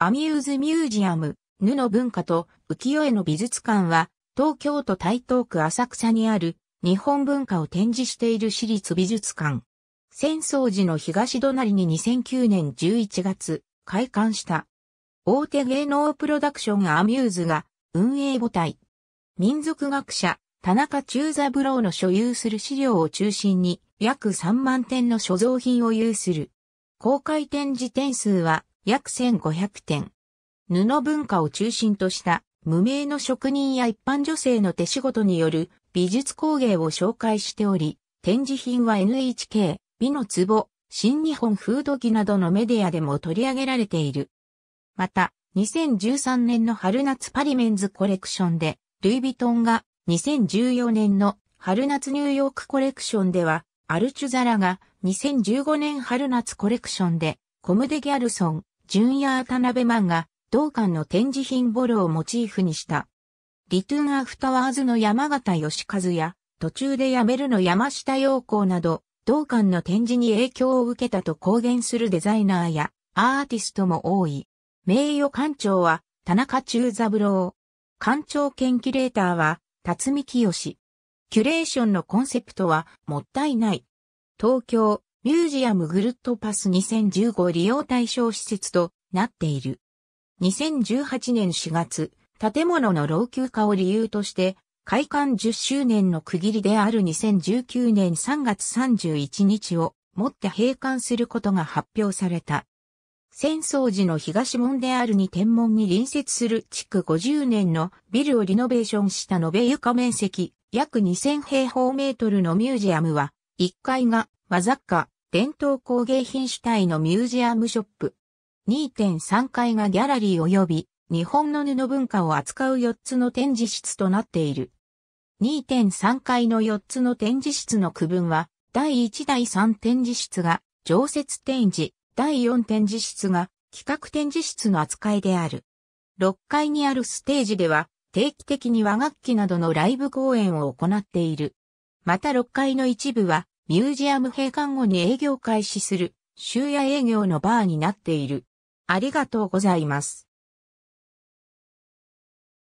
アミューズミュージアム、ヌの文化と浮世絵の美術館は、東京都台東区浅草にある日本文化を展示している私立美術館。浅草寺の東隣に2009年11月、開館した。大手芸能プロダクションアミューズが運営母体。民族学者、田中中三郎の所有する資料を中心に約3万点の所蔵品を有する。公開展示点数は約1500点。布文化を中心とした無名の職人や一般女性の手仕事による美術工芸を紹介しており、展示品は NHK、美の壺、新日本風土記などのメディアでも取り上げられている。また、2013年の春夏パリメンズコレクションで、ルイ・ヴィトンが2014年の春夏ニューヨークコレクションでは、アルチュザラが2015年春夏コレクションでコムデ・ギャルソン、ジュンヤー・タナベマンが、同館の展示品ボロをモチーフにした。リトゥーン・アフタワーズの山形義和や、途中で辞めるの山下陽光など、同館の展示に影響を受けたと公言するデザイナーやアーティストも多い。名誉館長は田中中三郎。館長兼キュレーターは辰巳清。キュレーションのコンセプトはもったいない。東京、ミュージアムグルッドパス2015利用対象施設となっている。2018年4月、建物の老朽化を理由として、開館10周年の区切りである2019年3月31日をもって閉館することが発表された。戦争時の東門であるに天門に隣接する築50年のビルをリノベーションした延べ床面積約2000平方メートルのミュージアムは、1階が和雑貨、伝統工芸品主体のミュージアムショップ。2.3階がギャラリー及び日本の布文化を扱う4つの展示室となっている。2.3階の4つの展示室の区分は、第1第3展示室が常設展示、第4展示室が企画展示室の扱いである。6階にあるステージでは、定期的に和楽器などのライブ公演を行っている。また6階の一部は、ミュージアム閉館後に営業開始する、終夜営業のバーになっている。ありがとうございます。